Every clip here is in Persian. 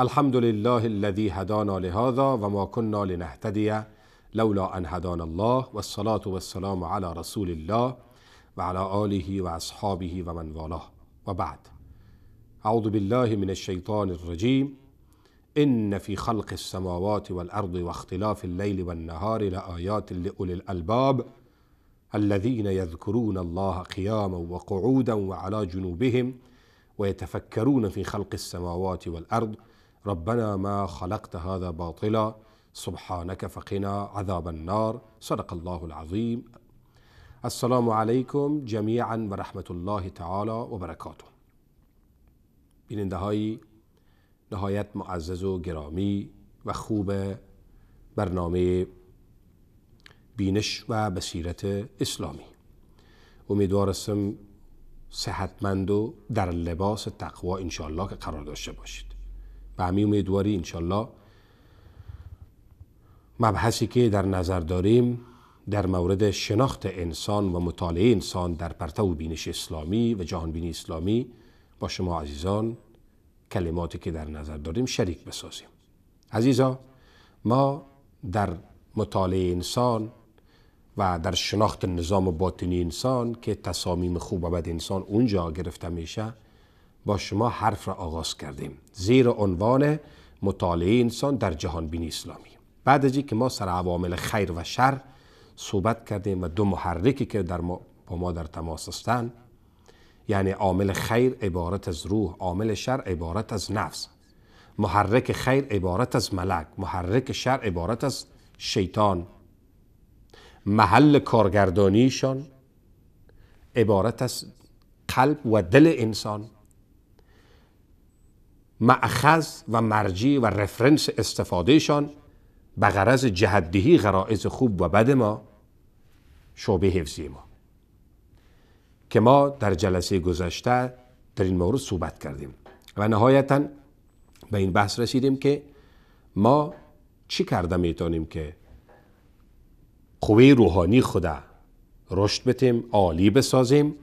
الحمد لله الذي هدانا لهذا وما كنا لنهتدي لولا أن هدانا الله والصلاة والسلام على رسول الله وعلى آله وأصحابه ومن والاه وبعد أعوذ بالله من الشيطان الرجيم إن في خلق السماوات والأرض واختلاف الليل والنهار لآيات لأولي الألباب الذين يذكرون الله قياما وقعودا وعلى جنوبهم ويتفكرون في خلق السماوات والأرض ۖ ربنا ما خلقت هذا باطلا سبحانك فقنا عذاب النار صدق الله العظيم السلام عليكم جميعا و الله تعالى و برکاته بیننده نهایت معزز و گرامی و خوب برنامه بینش و بصیرت اسلامی امیدوارستم صحتمند و در لباس تقوا انشاءالله که قرار داشته باشید به همی امیدواری انشالله مبحثی که در نظر داریم در مورد شناخت انسان و مطالعه انسان در پرتو بینش اسلامی و جهانبینی اسلامی با شما عزیزان کلماتی که در نظر داریم شریک بسازیم عزیزا ما در مطالعه انسان و در شناخت نظام باطنی انسان که تصامیم خوب و بد انسان اونجا گرفته میشه با شما حرف را آغاز کردیم زیر عنوان مطالعه انسان در جهان بین اسلامی بعد از که ما سر عوامل خیر و شر صحبت کردیم و دو محرکی که در ما با ما در تماس هستند یعنی عامل خیر عبارت از روح عامل شر عبارت از نفس محرک خیر عبارت از ملک محرک شر عبارت از شیطان محل کارگردانیشان عبارت از قلب و دل انسان معخذ و مرجی و رفرنس استفادهشان به غرض جهدهی غرائز خوب و بد ما شعبه حفظی ما که ما در جلسه گذشته در این مورد صحبت کردیم و نهایتا به این بحث رسیدیم که ما چی کرده میتونیم که قوه روحانی خدا رشد بتیم عالی بسازیم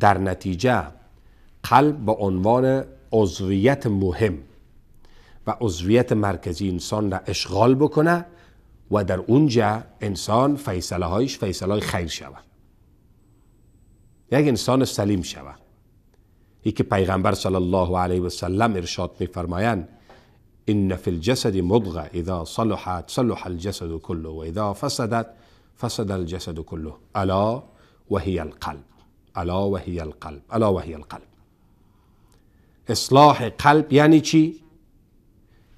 در نتیجه قلب به عنوان عضویت مهم و عضویت مرکزی انسان را اشغال بکنه و در اونجا انسان فیصله هایش فیصله های خیر شود یک انسان سلیم شود ای که پیغمبر صلی الله علیه و سلم ارشاد میفرمایند ان فی الجسد مضغه اذا صلحت صلح الجسد كله و اذا فسدت فسد الجسد كله الا وهي القلب الا هی القلب الا هی القلب اصلاح قلب یعنی چی؟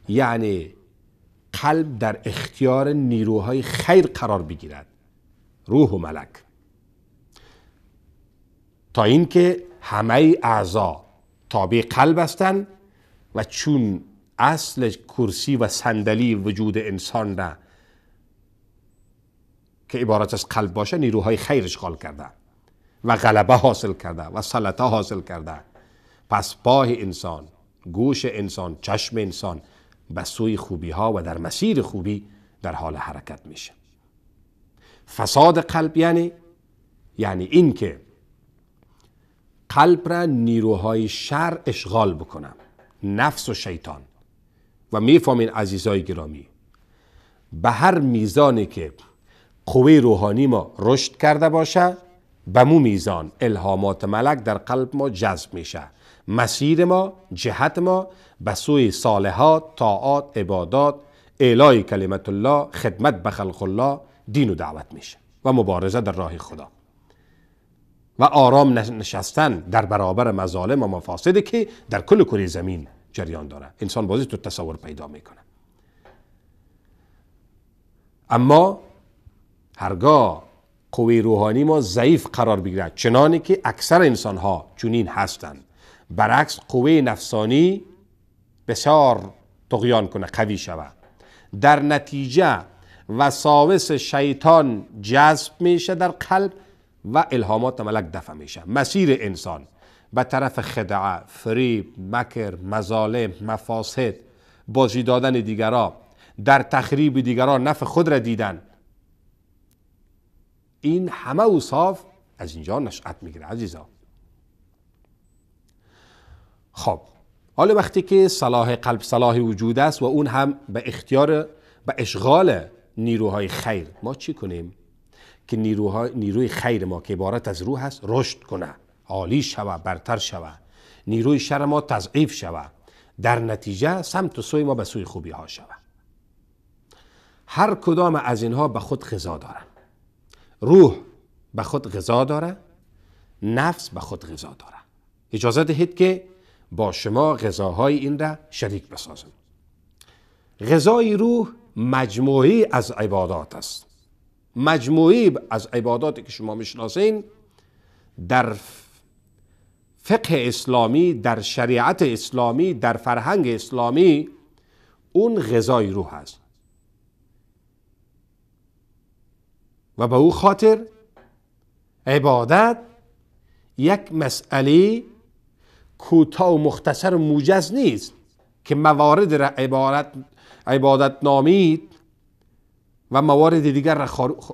یعنی قلب در اختیار نیروهای خیر قرار بگیرد روح و ملک تا اینکه همه اعضا تابع قلب هستند و چون اصل کرسی و صندلی وجود انسان را که عبارت از قلب باشه نیروهای خیر اشغال کرده و غلبه حاصل کرده و سلطه حاصل کرده پس پاه انسان گوش انسان چشم انسان به سوی خوبی ها و در مسیر خوبی در حال حرکت میشه فساد قلب یعنی یعنی این که قلب را نیروهای شر اشغال بکنم نفس و شیطان و میفهمین عزیزای گرامی به هر میزانی که قوه روحانی ما رشد کرده باشه به مو میزان الهامات ملک در قلب ما جذب میشه مسیر ما جهت ما به سوی صالحات طاعات عبادات اعلای کلمت الله خدمت به خلق الله دین و دعوت میشه و مبارزه در راه خدا و آرام نشستن در برابر مظالم و مفاسدی که در کل کره زمین جریان داره انسان بازی تو تصور پیدا میکنه اما هرگاه قوی روحانی ما ضعیف قرار بگیرد چنانی که اکثر انسان ها چنین هستند برعکس قوه نفسانی بسیار تقیان کنه قوی شود در نتیجه وساوس شیطان جذب میشه در قلب و الهامات ملک دفع میشه مسیر انسان به طرف خدعه فریب مکر مظالم مفاسد بازی دادن دیگران در تخریب دیگران نفع خود را دیدن این همه اوصاف از اینجا نشأت میگیره عزیزان خب حالا وقتی که صلاح قلب صلاح وجود است و اون هم به اختیار به اشغال نیروهای خیر ما چی کنیم که نیروی خیر ما که عبارت از روح است رشد کنه عالی شوه برتر شوه نیروی شر ما تضعیف شوه در نتیجه سمت و سوی ما به سوی خوبی ها شود هر کدام از اینها به خود غذا داره روح به خود غذا داره نفس به خود غذا داره اجازه دهید که با شما غذاهای این را شریک بسازم غذای روح مجموعی از عبادات است مجموعی از عبادات که شما میشناسین در فقه اسلامی در شریعت اسلامی در فرهنگ اسلامی اون غذای روح است و به او خاطر عبادت یک مسئله کوتاه و مختصر و موجز نیست که موارد عبارت عبادت نامید و موارد دیگر را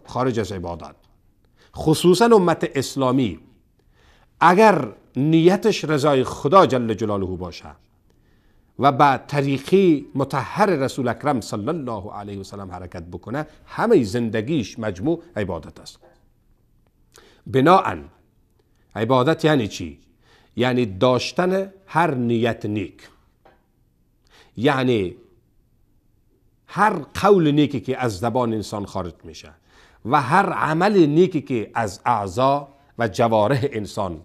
خارج از عبادت خصوصا امت اسلامی اگر نیتش رضای خدا جل جلاله باشه و به طریقی متحر رسول اکرم صلی الله علیه وسلم حرکت بکنه همه زندگیش مجموع عبادت است بناعا عبادت یعنی چی؟ یعنی داشتن هر نیت نیک یعنی هر قول نیکی که از زبان انسان خارج میشه و هر عمل نیکی که از اعضا و جواره انسان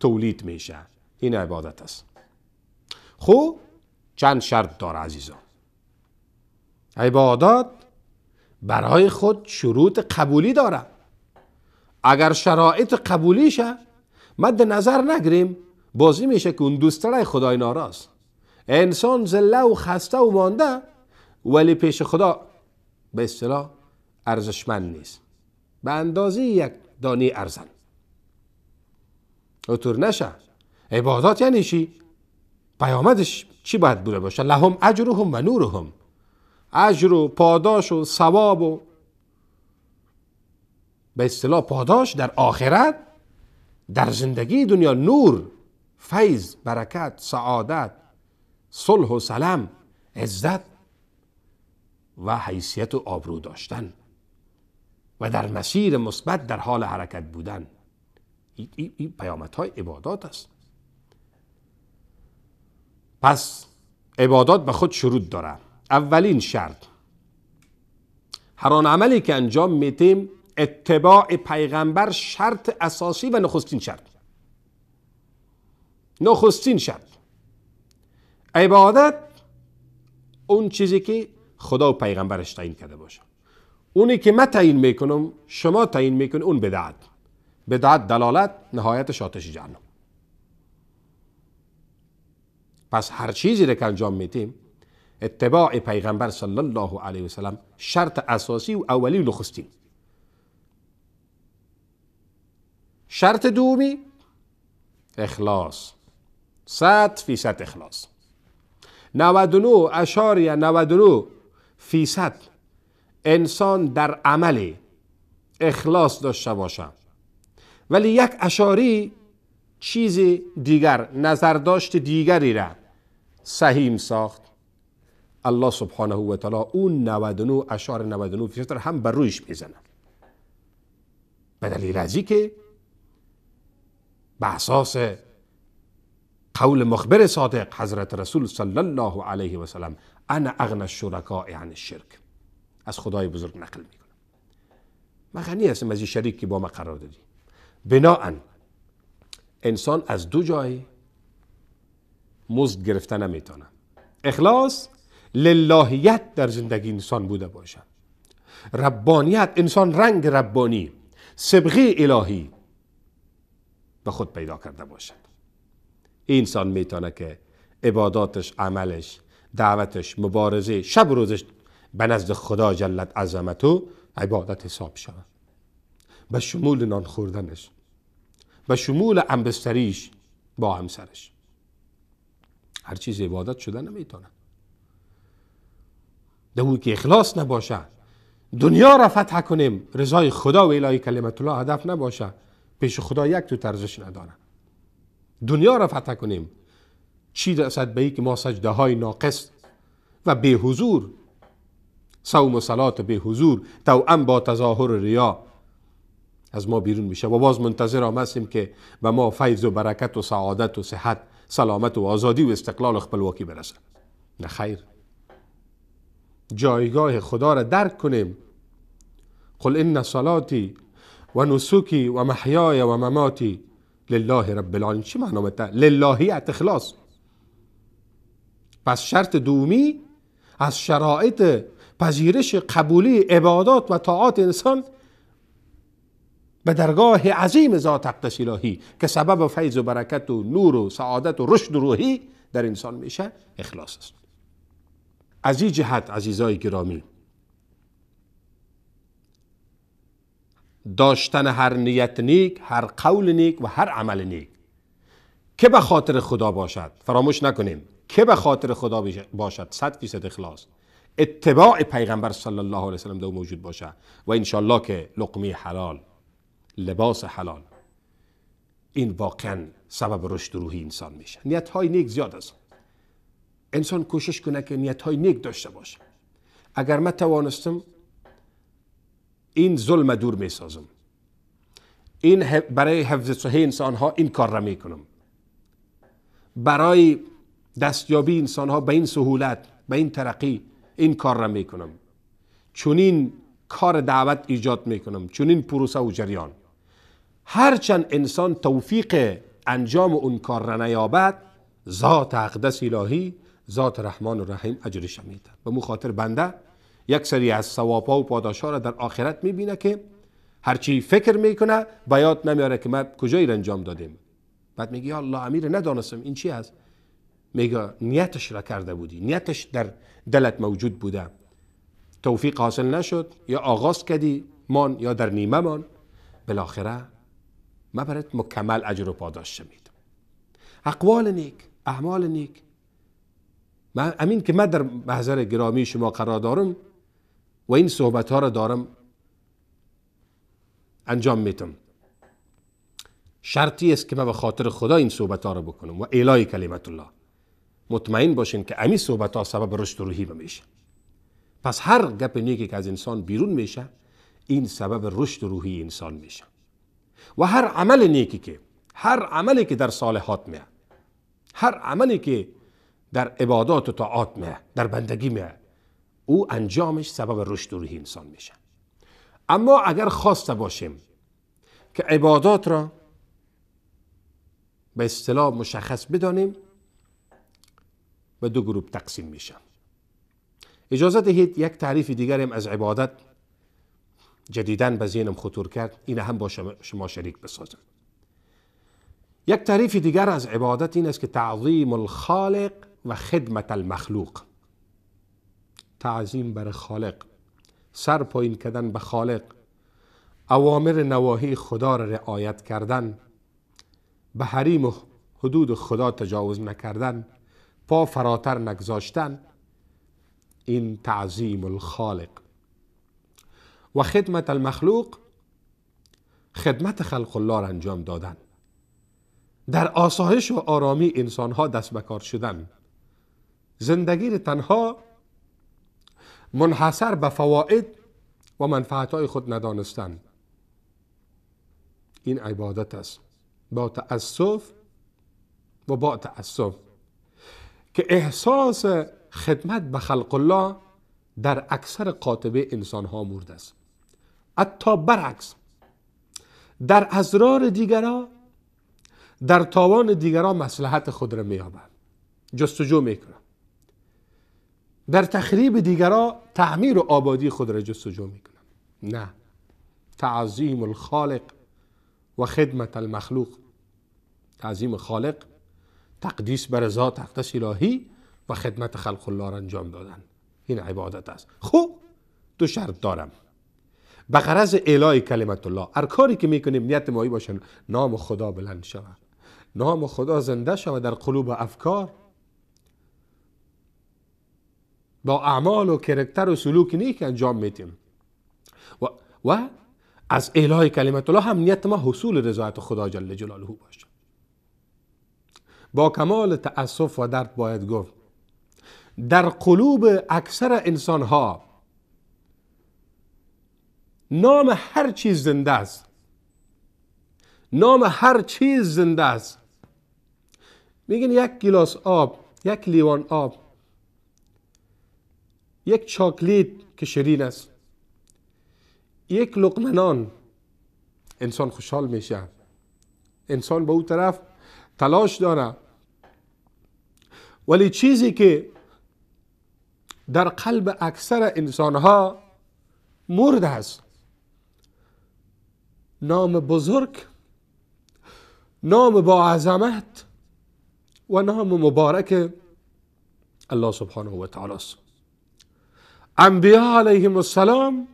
تولید میشه این عبادت است خب چند شرط داره عزیزان عبادت برای خود شروط قبولی داره اگر شرایط قبولی شه مد نظر نگریم بازی میشه که اون دوستره خدای ناراض انسان زله و خسته و مانده ولی پیش خدا به اصطلاح ارزشمند نیست به اندازه یک دانی ارزن اطور نشه عبادات یعنی چی؟ پیامدش چی باید بوده باشه؟ لهم اجرهم و نورهم اجر و پاداش و ثواب و به اصطلاح پاداش در آخرت در زندگی دنیا نور فیض برکت سعادت صلح و سلام عزت و حیثیت و آبرو داشتن و در مسیر مثبت در حال حرکت بودن این ای پیامدهای عبادات است پس عبادات به خود شروط داره اولین شرط هر آن عملی که انجام میتیم اتباع پیغمبر شرط اساسی و نخستین شرط نخستین شرط عبادت اون چیزی که خدا و پیغمبرش تعیین کرده باشه اونی که من تعیین میکنم شما تعیین میکنه اون بدعت بدعت دلالت نهایت شاتش جهنم پس هر چیزی را که انجام میتیم اتباع پیغمبر صلی الله علیه وسلم شرط اساسی و اولی و نخستین شرط دومی اخلاص صد فیصد اخلاص 99 یا 99 فیصد انسان در عمل اخلاص داشته باشه ولی یک اشاری چیز دیگر داشت دیگری را سهیم ساخت الله سبحانه و تعالی اون 99 اشار 99 فیصد هم بر رویش میزنه به دلیل که به اساس قول مخبر صادق حضرت رسول صلی الله علیه و سلم انا اغنی الشرکاء عن الشرک از خدای بزرگ نقل میکنم من غنی هستم از این شریک که با ما قرار دادی بناا انسان از دو جای مزد گرفته نمیتونه اخلاص للهیت در زندگی انسان بوده باشه ربانیت انسان رنگ ربانی سبغی الهی به خود پیدا کرده باشه انسان میتونه که عباداتش عملش دعوتش مبارزه شب و روزش به نزد خدا جلت عظمتو عبادت حساب شود به شمول نان خوردنش به شمول انبستریش با همسرش هر چیز عبادت شده نمیتونه اون که اخلاص نباشه دنیا را فتح کنیم رضای خدا و الهی کلمت الله هدف نباشه پیش خدا یک تو ترزش نداره دنیا را فتح کنیم چی رسد به ای که ما سجده های ناقص و به حضور سوم و صلات به حضور توأم با تظاهر ریا از ما بیرون میشه و باز منتظر هم هستیم که به ما فیض و برکت و سعادت و صحت سلامت و آزادی و استقلال و خپلواکی برسد نه خیر جایگاه خدا را درک کنیم قل ان صلاتی و نسوکی و محیای و مماتی لله رب العالمین چی معنا للهیت اخلاص پس شرط دومی از شرایط پذیرش قبولی عبادات و طاعات انسان به درگاه عظیم ذات اقدس الهی که سبب فیض و برکت و نور و سعادت و رشد و روحی در انسان میشه اخلاص است از این جهت عزیزای گرامی داشتن هر نیت نیک هر قول نیک و هر عمل نیک که به خاطر خدا باشد فراموش نکنیم که به خاطر خدا باشد صد فیصد اخلاص اتباع پیغمبر صلی الله علیه وسلم دو موجود باشه و انشالله که لقمه حلال لباس حلال این واقعا سبب رشد روحی انسان میشه نیت های نیک زیاد است انسان کوشش کنه که نیت های نیک داشته باشه اگر من توانستم این ظلم دور می سازم این برای حفظ صحه انسان ها این کار را می کنم برای دستیابی انسان ها به این سهولت به این ترقی این کار را می کنم این کار دعوت ایجاد می کنم این پروسه و جریان هرچند انسان توفیق انجام اون کار را نیابد ذات اقدس الهی ذات رحمان و رحیم اجرش شمیده به مخاطر بنده یک سری از ثواب و پاداش‌ها را در آخرت میبینه که هرچی فکر میکنه به نمیاره که ما کجایی را انجام دادیم بعد میگه یا الله امیر ندانستم این چی هست؟ میگه نیتش را کرده بودی نیتش در دلت موجود بوده توفیق حاصل نشد یا آغاز کردی مان یا در نیمه مان بالاخره ما برات مکمل اجر و پاداش میدم. اقوال نیک اعمال نیک من امین که من در محضر گرامی شما قرار دارم و این صحبت ها را دارم انجام میتم شرطی است که من به خاطر خدا این صحبت ها را بکنم و ایلای کلمت الله مطمئن باشین که امی صحبت ها سبب رشد روحی میشه پس هر گپ نیکی که از انسان بیرون میشه این سبب رشد روحی انسان میشه و هر عمل نیکی که هر عملی که در صالحات میه هر عملی که در عبادات و طاعات میه در بندگی میه او انجامش سبب رشد روحی انسان میشه اما اگر خواسته باشیم که عبادات را به اصطلاح مشخص بدانیم به دو گروه تقسیم میشن اجازه دهید یک تعریف دیگریم از عبادت جدیدن به ذهنم خطور کرد این هم با شما شریک بسازم یک تعریف دیگر از عبادت این است که تعظیم الخالق و خدمت المخلوق تعظیم بر خالق سر پایین کردن به خالق اوامر نواهی خدا را رعایت کردن به حریم و حدود خدا تجاوز نکردن پا فراتر نگذاشتن این تعظیم الخالق و خدمت المخلوق خدمت خلق الله را انجام دادن در آسایش و آرامی انسان ها دست بکار شدن زندگی تنها منحصر به فواید و منفعتهای خود ندانستن این عبادت است با تأسف و با تأسف که احساس خدمت به خلق الله در اکثر قاطبه انسان ها مورد است حتی برعکس در ازرار دیگران در تاوان دیگران مسلحت خود را میابند جستجو میکنه در تخریب دیگرا تعمیر و آبادی خود را جستجو میکنم نه تعظیم الخالق و خدمت المخلوق تعظیم خالق تقدیس بر ذات اقدس الهی و خدمت خلق الله را انجام دادن این عبادت است خب، دو شرط دارم به غرض اعلای کلمت الله هر کاری که میکنیم نیت مایی باشه نام خدا بلند شود نام خدا زنده شود در قلوب افکار با اعمال و کرکتر و سلوک نیک انجام میتیم و, و از اعلای کلمت الله هم نیت ما حصول رضایت خدا جل جلاله باشه با کمال تأسف و درد باید گفت در قلوب اکثر انسان ها نام هر چیز زنده است نام هر چیز زنده است میگن یک گلاس آب یک لیوان آب یک چاکلیت که شیرین است یک لقمه انسان خوشحال میشه انسان به او طرف تلاش داره ولی چیزی که در قلب اکثر انسان ها مرد است نام بزرگ نام با عظمت و نام مبارک الله سبحانه و تعالی است انبیاء علیهم السلام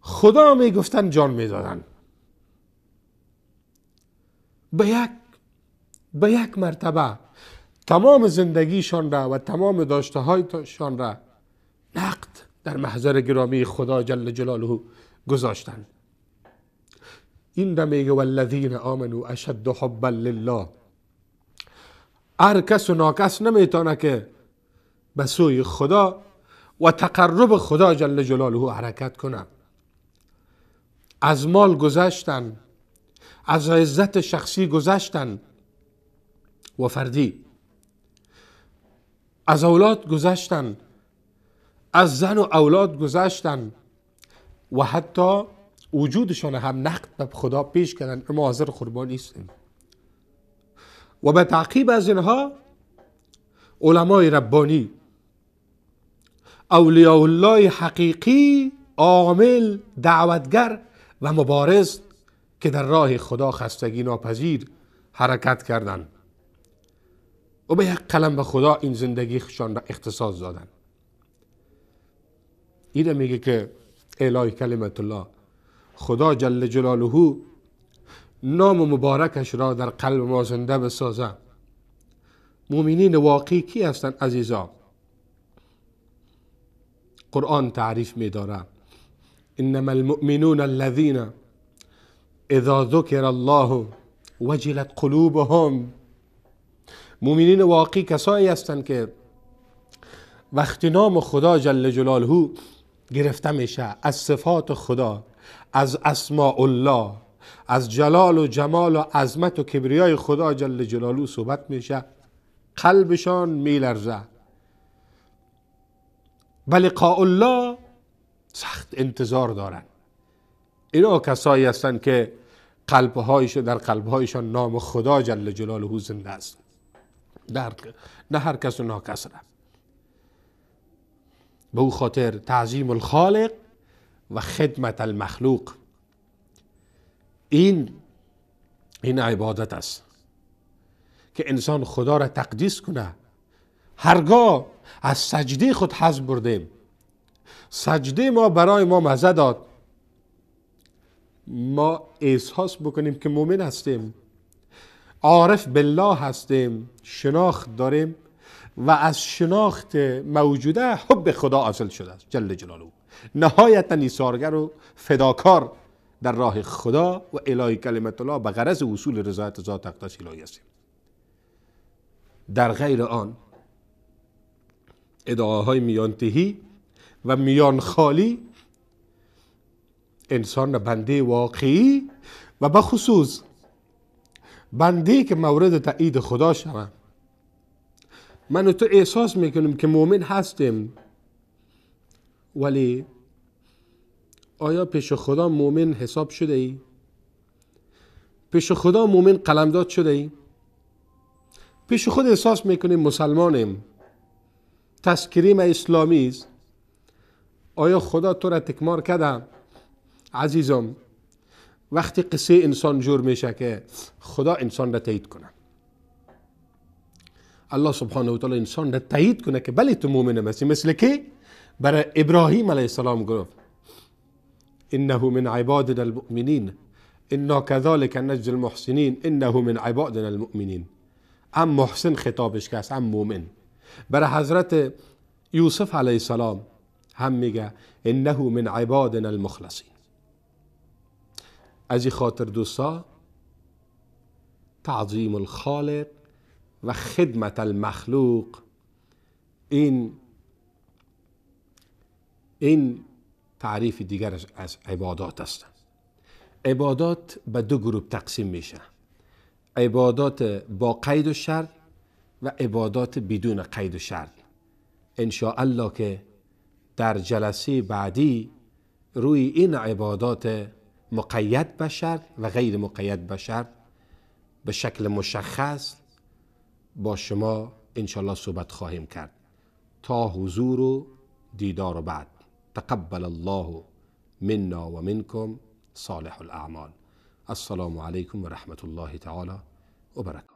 خدا می گفتن جان می دادن به یک به یک مرتبه تمام زندگیشان را و تمام داشته هایشان را نقد در محضر گرامی خدا جل جلاله گذاشتن این را میگه والذین آمنوا اشد حبا لله هر کس و ناکس نمیتانه که به سوی خدا و تقرب خدا جل جلاله حرکت کنم از مال گذشتن از عزت شخصی گذشتن و فردی از اولاد گذشتن از زن و اولاد گذشتن و حتی وجودشان هم نقد به خدا پیش کردن اما حاضر قربان نیستیم و به تعقیب از اینها علمای ربانی اولیاء الله حقیقی عامل دعوتگر و مبارز که در راه خدا خستگی ناپذیر حرکت کردند و به یک قلم به خدا این زندگیشان را اختصاص دادن این میگه که الهی کلمت الله خدا جل جلاله نام مبارکش را در قلب ما زنده بسازه مؤمنین واقعی کی هستند عزیزا قرآن تعریف میدارم انما المؤمنون الذين اذا ذکر الله وجلت قلوبهم مؤمنین واقعی کسایی هستند که وقتی نام خدا جل جلاله گرفته میشه از صفات خدا از اسماء الله از جلال و جمال و عظمت و کبریای خدا جل جلاله صحبت میشه قلبشان میلرزه و لقاء الله سخت انتظار دارن اینا کسایی هستند که قلبهایش در قلبهایشان نام خدا جل جلاله زنده است نه هر کس نه کس به او خاطر تعظیم الخالق و خدمت المخلوق این این عبادت است که انسان خدا را تقدیس کنه هرگاه از سجده خود حذف بردیم سجده ما برای ما مزه داد ما احساس بکنیم که مؤمن هستیم عارف بالله هستیم شناخت داریم و از شناخت موجوده حب خدا حاصل شده است جل جلاله نهایتا ایثارگر و فداکار در راه خدا و الهی کلمت الله به غرض وصول رضایت ذات اقدس الهی هستیم در غیر آن ادعاهای میانتهی و میان خالی انسان را بنده واقعی و به خصوص بنده که مورد تایید خدا شود من تو احساس میکنیم که مؤمن هستیم ولی آیا پیش خدا مؤمن حساب شده ای؟ پیش خدا مؤمن قلمداد شده ای؟ پیش خود احساس میکنیم مسلمانیم تسکریم اسلامی است آیا خدا تو را تکمار کرده؟ عزیزم وقتی قصه انسان جور میشه که خدا انسان را تایید کنه الله سبحانه و تعالی انسان را تایید کنه که بله تو مؤمن هستی مثل که برای ابراهیم علیه السلام گفت انه من عبادنا المؤمنین انا كذلك نجزي المحسنین انه من عبادنا المؤمنین ام محسن خطابش که است ام برای حضرت یوسف علیه السلام هم میگه انه من عبادنا المخلصین از این خاطر دوستا تعظیم الخالق و خدمت المخلوق این این تعریف دیگر از عبادات است عبادات به دو گروه تقسیم میشه عبادات با قید و شرط و عبادات بدون قید و شرط الله که در جلسه بعدی روی این عبادات مقید بشر و غیر مقید بشر به شکل مشخص با شما الله صحبت خواهیم کرد تا حضور و دیدار و بعد تقبل الله منا و منکم صالح الاعمال السلام علیکم و رحمت الله تعالی و برکاته